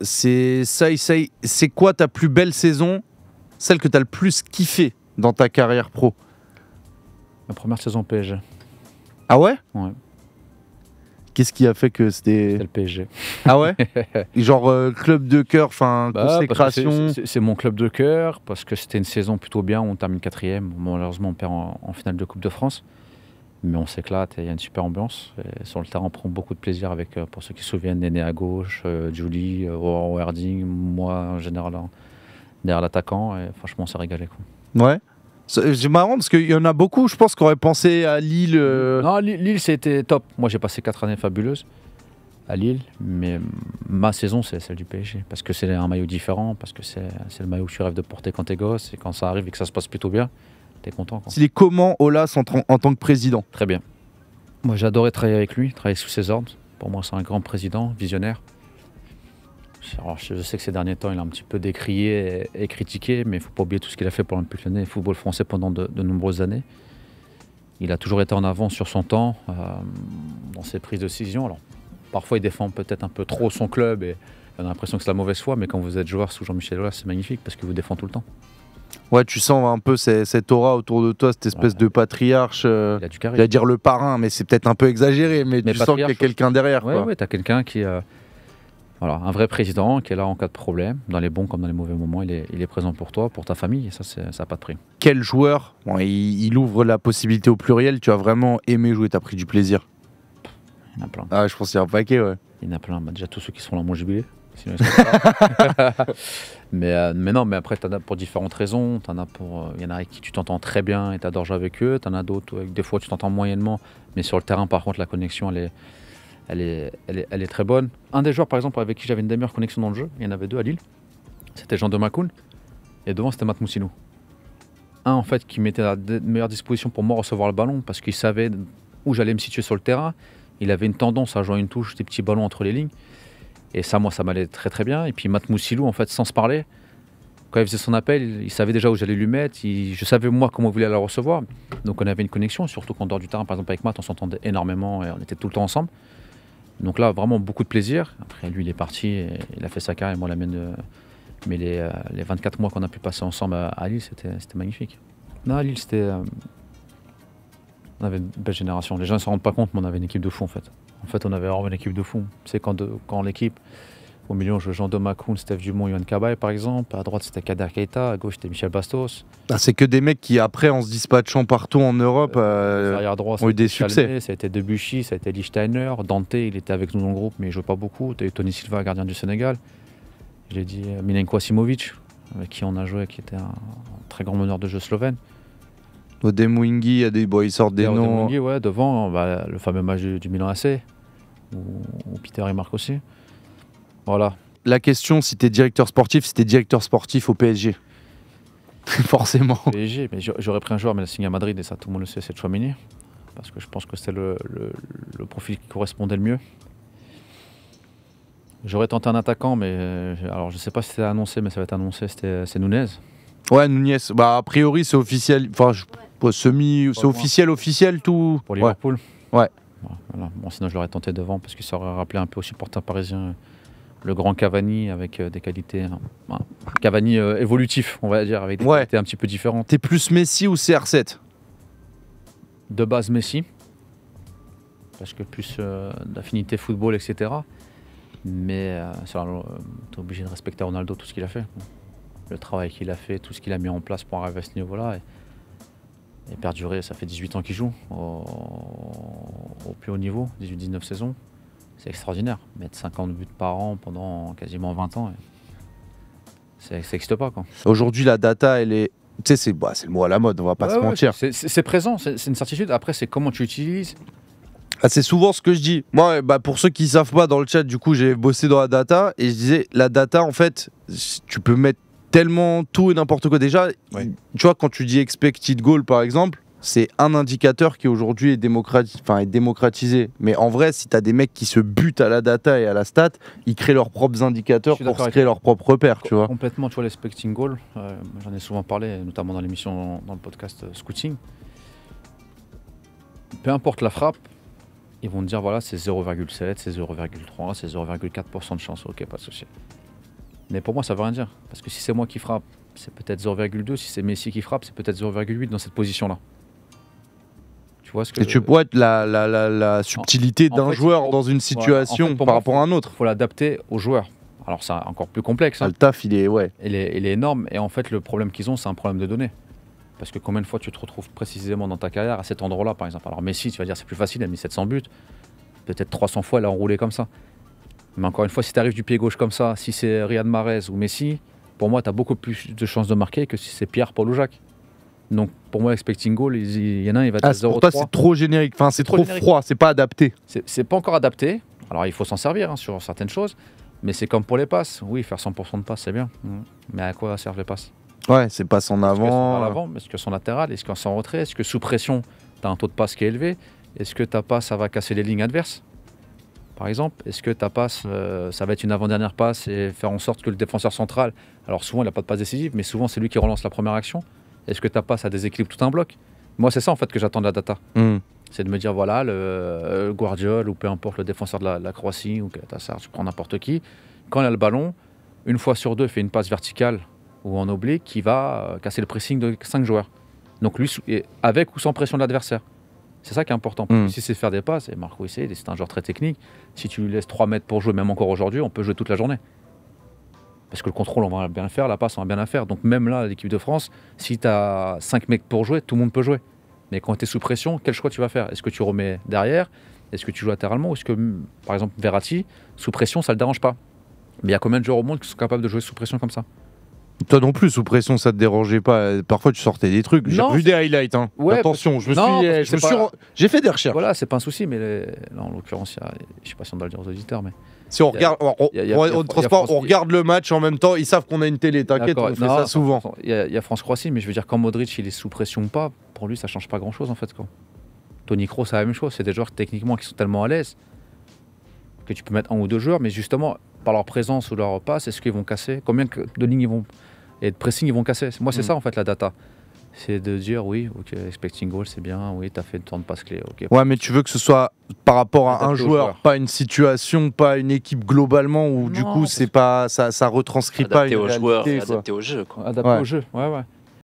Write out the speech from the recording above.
c'est ça, c'est quoi ta plus belle saison, celle que tu as le plus kiffé dans ta carrière pro Ma première saison PSG. Ah ouais Ouais. Qu'est-ce qui a fait que c'était. C'était le PSG. Ah ouais Genre euh, club de cœur, enfin bah, consécration. C'est mon club de cœur, parce que c'était une saison plutôt bien, on termine quatrième. Malheureusement, on perd en finale de Coupe de France mais on s'éclate et il y a une super ambiance. Et sur le terrain, on prend beaucoup de plaisir avec, euh, pour ceux qui se souviennent, Néné à gauche, euh, Julie, herding, euh, moi en général hein, derrière l'attaquant. Et franchement, on s'est régalé. Quoi. Ouais. C'est marrant parce qu'il y en a beaucoup, je pense, qui auraient pensé à Lille. Non, Lille, c'était top. Moi, j'ai passé quatre années fabuleuses à Lille, mais ma saison, c'est celle du PSG. Parce que c'est un maillot différent, parce que c'est le maillot que tu rêves de porter quand t'es gosse. Et quand ça arrive et que ça se passe plutôt bien, content Il est comment Olas en, tant que président Très bien. Moi j'adorais travailler avec lui, travailler sous ses ordres. Pour moi c'est un grand président, visionnaire. je sais que ces derniers temps il a un petit peu décrié et, critiqué, mais il ne faut pas oublier tout ce qu'il a fait pour impulsionner le football français pendant de, nombreuses années. Il a toujours été en avant sur son temps, euh, dans ses prises de décision. Alors, parfois il défend peut-être un peu trop son club et on a l'impression que c'est la mauvaise foi, mais quand vous êtes joueur sous Jean-Michel Aulas, c'est magnifique parce qu'il vous défend tout le temps. Ouais, tu sens un peu cette aura autour de toi, cette espèce de patriarche. Euh, il J'allais dire le parrain, mais c'est peut-être un peu exagéré, mais, tu sens qu'il y a quelqu'un derrière. Ouais, quoi. ouais, t'as quelqu'un qui. est euh, voilà, un vrai président qui est là en cas de problème, dans les bons comme dans les mauvais moments, il est, présent pour toi, pour ta famille, et ça, ça n'a pas de prix. Quel joueur il, ouvre la possibilité au pluriel, tu as vraiment aimé jouer, t'as pris du plaisir Il y en a plein. Ah, je pense qu'il y a un paquet, ouais. Il y en a plein, bah, déjà tous ceux qui sont là mon jubilé. Sinon, mais, euh, mais non, mais après, t'en as pour différentes raisons. T'en as pour. Il euh, y en a avec qui tu t'entends très bien et t'adores jouer avec eux. T'en as d'autres avec des fois tu t'entends moyennement. Mais sur le terrain, par contre, la connexion, elle est, elle est, elle est, très bonne. Un des joueurs, par exemple, avec qui j'avais une des meilleures connexions dans le jeu, il y en avait deux à Lille. C'était Jean de Macoun. Et devant, c'était Matt Moussinou. Un, en fait, qui mettait la meilleure disposition pour moi recevoir le ballon parce qu'il savait où j'allais me situer sur le terrain. Il avait une tendance à jouer une touche, des petits ballons entre les lignes. Et ça, moi, ça m'allait très très bien. Et puis Matt Moussilou, en fait, sans se parler, quand il faisait son appel, il savait déjà où j'allais lui mettre. je savais moi comment il voulait la recevoir. Donc on avait une connexion, surtout qu'en dehors du terrain, par exemple avec Matt, on s'entendait énormément et on était tout le temps ensemble. Donc là, vraiment beaucoup de plaisir. Après, lui, il est parti, il a fait sa carrière et moi la mienne. Euh, mais les, euh, les 24 mois qu'on a pu passer ensemble à, Lille, c'était magnifique. Non, à Lille, c'était. Euh, on avait une belle génération. Les gens ne se rendent pas compte, mais on avait une équipe de fou en fait. En fait, on avait vraiment une équipe de fond. C'est quand, quand l'équipe, au milieu, on jouait Jean Domacoun, Steph Dumont, Yohan Kabaï par exemple. À droite, c'était Kader Keita. À gauche, c'était Michel Bastos. Ah, c'est que des mecs qui, après, en se dispatchant partout en Europe, euh, euh, ont eu des succès. Ça a été Debuchy, ça a été Lichteiner, Dante, il était avec nous dans le groupe, mais il ne jouait pas beaucoup. Tu Tony Silva, gardien du Sénégal. Je l'ai dit euh, Milenko Asimovic, avec qui on a joué, qui était un, très grand meneur de jeu slovène. Odemwingi, il, y a des, boys il sort des noms. Odemwingi, ouais, devant, bah, le fameux match du Milan AC ou, Peter et Marc aussi. Voilà. La question, si t'es directeur sportif, si t'es directeur sportif au PSG Forcément. PSG, mais j'aurais pris un joueur, mais la signe à Madrid, et ça, tout le monde le sait, c'est Chouamini. Parce que je pense que c'était le, profil qui correspondait le mieux. J'aurais tenté un attaquant, mais euh, alors je sais pas si c'était annoncé, mais ça va être annoncé, euh, c'est Nunez. Ouais, Nunez. Bah, a priori, c'est officiel. Enfin, semi, c'est officiel, officiel, tout. Pour Liverpool. ouais. Bon, sinon, je l'aurais tenté devant parce que ça aurait rappelé un peu aux supporters parisien euh, le grand Cavani avec euh, des qualités. Hein. Cavani euh, évolutif, on va dire, avec des qualités un petit peu différentes. T'es plus Messi ou CR7 De base, Messi. Parce que plus d'affinité football, etc. Mais t'es obligé de respecter Ronaldo, tout ce qu'il a fait. Le travail qu'il a fait, tout ce qu'il a mis en place pour arriver à ce niveau-là et perdurer. Ça fait 18 ans qu'il joue au, plus haut niveau, 18-19 saisons. C'est extraordinaire. Mettre 50 buts par an pendant quasiment 20 ans, ça n'existe pas. Aujourd'hui, la data, elle est. Tu sais, bah, c'est le mot à la mode, on va pas se mentir. C'est présent, c'est une certitude. Après, c'est comment tu utilises. Ah, c'est souvent ce que je dis. Moi, bah, pour ceux qui savent pas dans le chat, du coup, j'ai bossé dans la data et je disais, la data, en fait, tu peux mettre tellement tout et n'importe quoi. Déjà, tu vois, quand tu dis expected goal, par exemple, c'est un indicateur qui aujourd'hui est, démocratisé. Mais en vrai, si tu as des mecs qui se butent à la data et à la stat, ils créent leurs propres indicateurs pour se créer leurs propres repères, tu vois. Complètement, tu vois, les goal, euh, j'en ai souvent parlé, notamment dans l'émission, dans le podcast euh, Scouting. Peu importe la frappe, ils vont te dire voilà, c'est 0,7, c'est 0,3, c'est 0,4% de chance, ok, pas de souci. Mais pour moi, ça veut rien dire. Parce que si c'est moi qui frappe, c'est peut-être 0,2. Si c'est Messi qui frappe, c'est peut-être 0,8 dans cette position-là. Tu vois ce que Et tu vois la, la, la, la subtilité d'un joueur dans une situation par rapport à un autre. Il faut l'adapter au joueur. Alors c'est encore plus complexe. Hein. Ah, le taf, il est, ouais. il, est, il est énorme. Et en fait, le problème qu'ils ont, c'est un problème de données. Parce que combien de fois tu te retrouves précisément dans ta carrière à cet endroit-là, par exemple Alors Messi, tu vas dire, c'est plus facile, il a mis 700 buts. Peut-être 300 fois, il a enroulé comme ça. Mais encore une fois, si tu arrives du pied gauche comme ça, si c'est Riyad Mahrez ou Messi, pour moi, tu as beaucoup plus de chances de marquer que si c'est Pierre, Paul ou Jacques. Donc pour moi, expecting goal, il y en a un, il va ah, être ah, 0 Pour toi, c'est trop générique, enfin, c'est trop, froid, c'est pas adapté. C'est pas encore adapté. Alors il faut s'en servir hein, sur certaines choses, mais c'est comme pour les passes. Oui, faire 100% de passes, c'est bien. Mm. Mais à quoi servent les passes Ouais, c'est pas en avant. Est-ce que avant, est-ce que son latéral, est-ce qu'en retrait, est-ce que sous pression, tu as un taux de passe qui est élevé Est-ce que ta passe, ça va casser les lignes adverses par exemple, est-ce que ta passe, euh, ça va être une avant-dernière passe et faire en sorte que le défenseur central, alors souvent il n'a pas de passe décisive, mais souvent c'est lui qui relance la première action. Est-ce que ta passe a déséquilibre tout un bloc Moi, c'est ça en fait que j'attends de la data. Hmm. C'est de me dire, voilà, le, euh, Guardiol ou peu importe le défenseur de la, Croatie ou Tassar, tu prends n'importe qui, quand il a le ballon, une fois sur deux, il fait une passe verticale ou en oblique qui va euh, casser le pressing de cinq joueurs. Donc lui, avec ou sans pression de l'adversaire. C'est ça qui est important. Mm. si c'est faire des passes, et Marco Ici, c'est un joueur très technique, si tu lui laisses 3 mètres pour jouer, même encore aujourd'hui, on peut jouer toute la journée. Parce que le contrôle, on va bien le faire, la passe, on va bien la faire. Donc même là, l'équipe de France, si tu as 5 mecs pour jouer, tout le monde peut jouer. Mais quand tu es sous pression, quel choix tu vas faire Est-ce que tu remets derrière Est-ce que tu joues latéralement Ou est-ce que, par exemple, Verratti, sous pression, ça ne le dérange pas Mais il y a combien de joueurs au monde qui sont capables de jouer sous pression comme ça toi non plus, sous pression, ça te dérangeait pas. Parfois, tu sortais des trucs. J'ai vu des highlights. Hein. Attention, je me suis, euh, j'ai fait des recherches. Voilà, c'est pas un souci, mais là, en l'occurrence, je je sais pas si on le dire aux auditeurs, mais. Si on regarde, on regarde le match en même temps, ils savent qu'on a une télé, t'inquiète, on fait ça souvent. Il y, a, france croissy mais je veux dire, quand Modric il est sous pression ou pas, pour lui ça change pas grand chose en fait. Quoi. Tony Kroos, c'est la même chose, c'est des joueurs techniquement qui sont tellement à l'aise que tu peux mettre un ou deux joueurs, mais justement, par leur présence ou leur passe, c'est ce qu'ils vont casser, combien de lignes ils vont et de pressing ils vont casser. Moi, c'est mm. ça en fait la data. C'est de dire oui, ok, expecting goal, c'est bien, oui, t'as fait le temps de passe clé, ok. Ouais, mais tu veux que ce soit par rapport à un joueur, pas une situation, pas une équipe globalement où du coup c'est pas ça, ça retranscrit pas une au réalité, adapté au jeu, adapté au jeu, ouais ouais.